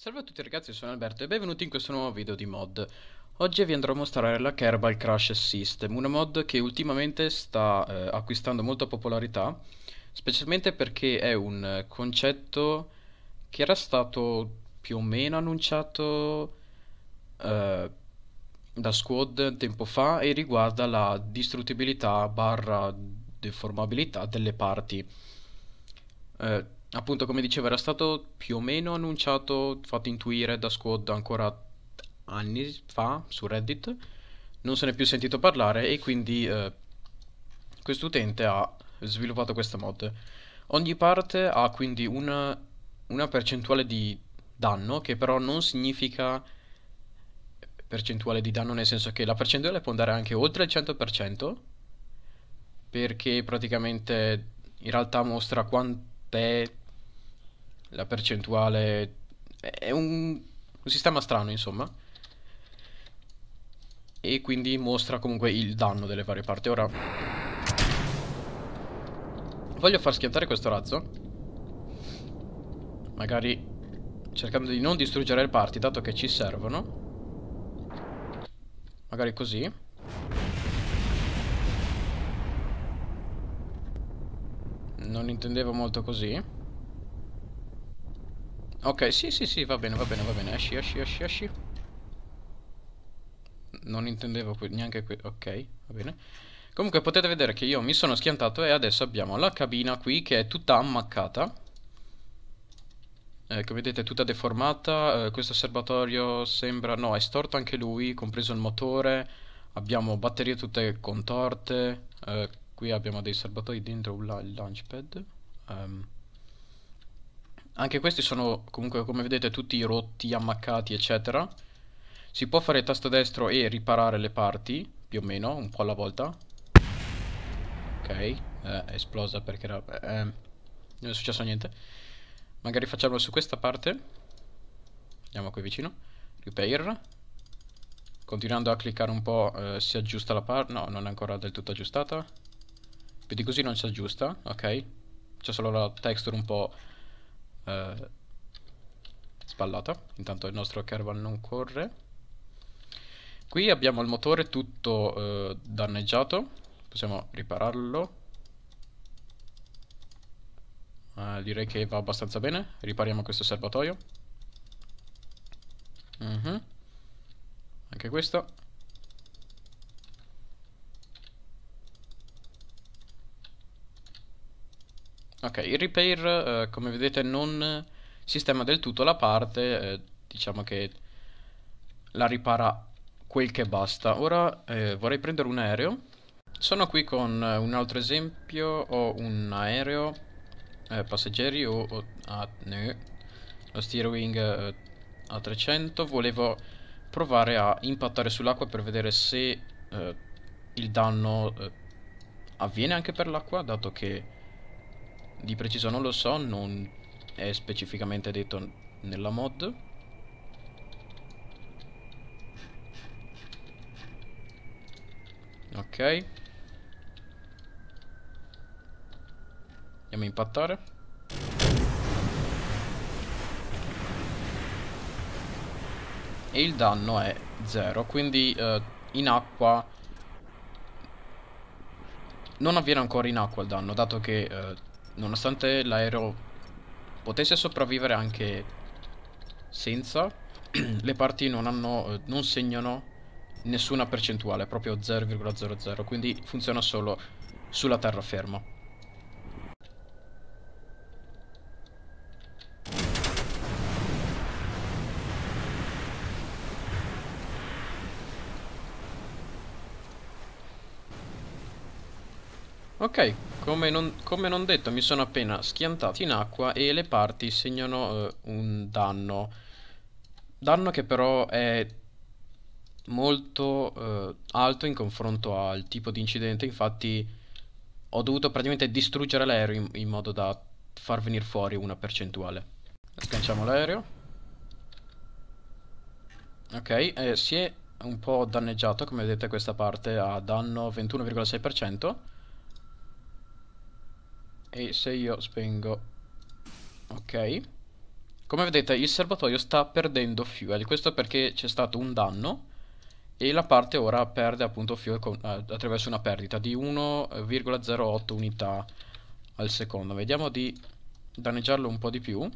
Salve a tutti ragazzi, sono Alberto e benvenuti in questo nuovo video di mod. Oggi vi andrò a mostrare la Kerbal Crash System, una mod che ultimamente sta eh, acquistando molta popolarità, specialmente perché è un concetto che era stato più o meno annunciato eh, da Squad tempo fa e riguarda la distruttibilità barra deformabilità delle parti. Eh, appunto come dicevo era stato più o meno annunciato, fatto intuire da Squad ancora anni fa su Reddit, non se ne è più sentito parlare e quindi eh, questo utente ha sviluppato questa mod. Ogni parte ha quindi una, una percentuale di danno che però non significa percentuale di danno nel senso che la percentuale può andare anche oltre il 100% perché praticamente in realtà mostra quanto te la percentuale è un, un sistema strano insomma e quindi mostra comunque il danno delle varie parti ora voglio far schiantare questo razzo magari cercando di non distruggere le parti dato che ci servono magari così non intendevo molto così. Ok, sì, sì, sì, va bene, va bene, va bene. Esci, esci, esci, esci. Non intendevo neanche qui. Ok, va bene. Comunque potete vedere che io mi sono schiantato e adesso abbiamo la cabina qui che è tutta ammaccata. Eh, che vedete tutta deformata. Eh, questo serbatoio sembra... No, è storto anche lui, compreso il motore. Abbiamo batterie tutte contorte. Eh, qui abbiamo dei serbatoi dentro il launchpad um, anche questi sono comunque come vedete tutti rotti, ammaccati eccetera si può fare tasto destro e riparare le parti più o meno, un po' alla volta ok, eh, esplosa perché era, eh, non è successo niente magari facciamolo su questa parte andiamo qui vicino repair continuando a cliccare un po' eh, si aggiusta la parte no, non è ancora del tutto aggiustata quindi così non si aggiusta, ok? C'è solo la texture un po' eh, spallata. Intanto il nostro caravan non corre. Qui abbiamo il motore tutto eh, danneggiato, possiamo ripararlo. Eh, direi che va abbastanza bene, ripariamo questo serbatoio. Uh mhm. -huh. Anche questo. Ok, il repair eh, come vedete non sistema del tutto la parte, eh, diciamo che la ripara quel che basta. Ora eh, vorrei prendere un aereo. Sono qui con eh, un altro esempio, ho un aereo eh, passeggeri o, o ah, no. lo steering eh, a 300, volevo provare a impattare sull'acqua per vedere se il danno avviene anche per l'acqua, dato che di preciso non lo so, non è specificamente detto nella mod. Ok. Andiamo a impattare. E il danno è 0, quindi eh, in acqua... Non avviene ancora in acqua il danno, dato che eh, nonostante l'aereo potesse sopravvivere anche senza, le parti non, hanno, eh, non segnano nessuna percentuale, proprio 0,00, quindi funziona solo sulla terraferma. Ok, come non, come non, detto mi sono appena schiantato in acqua e le parti segnano eh, un danno. Danno che però è molto eh, alto in confronto al tipo di incidente, infatti ho dovuto praticamente distruggere l'aereo in, in, modo da far venire fuori una percentuale. Sganciamo l'aereo. Ok, eh, si è un po' danneggiato, come vedete questa parte ha danno 21,6% e se io spengo ok come vedete il serbatoio sta perdendo fuel questo perché c'è stato un danno e la parte ora perde appunto fuel con, eh, attraverso una perdita di 1,08 unità al secondo vediamo di danneggiarlo un po' di più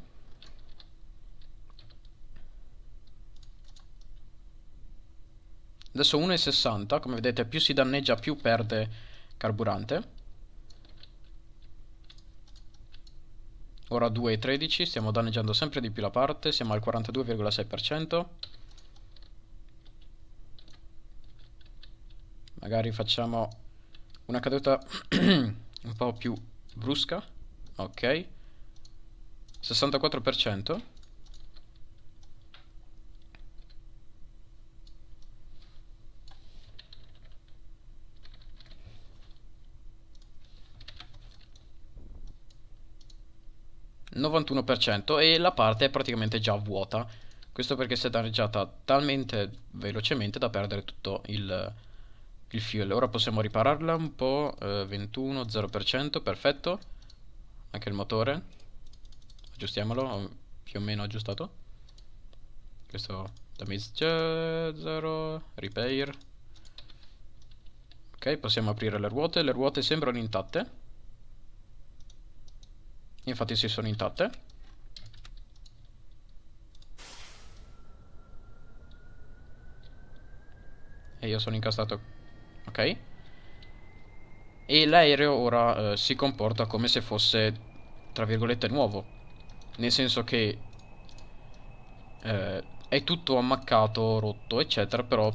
adesso 1,60 come vedete più si danneggia più perde carburante Ora 2,13, stiamo danneggiando sempre di più la parte, siamo al 42,6%. Magari facciamo una caduta un po' più brusca. Ok. 64%. 91% e la parte è praticamente già vuota. Questo perché si è danneggiata talmente velocemente da perdere tutto il, il fuel. Ora possiamo ripararla un po', eh, 21, 0%, perfetto. Anche il motore. Aggiustiamolo, più o meno aggiustato. Questo damage 0, repair. Ok, possiamo aprire le ruote, le ruote sembrano intatte. Infatti si sono intatte. E io sono incastrato. Ok. E l'aereo ora eh, si comporta come se fosse, tra virgolette, nuovo. Nel senso che eh, è tutto ammaccato, rotto, eccetera, però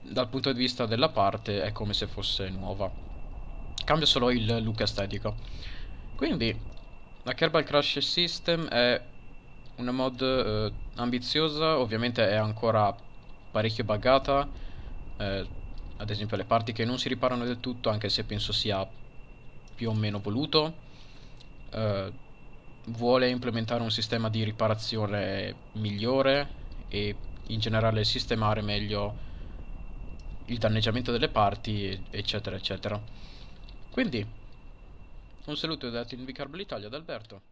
dal punto di vista della parte è come se fosse nuova. Cambia solo il look estetico. Quindi la Kerbal Crash System è una mod eh, ambiziosa, ovviamente è ancora parecchio buggata, eh, ad esempio le parti che non si riparano del tutto, anche se penso sia più o meno voluto. Eh, vuole implementare un sistema di riparazione migliore e in generale sistemare meglio il danneggiamento delle parti, eccetera, eccetera. Quindi un saluto da Team Bicarbo l'Italia ad Alberto.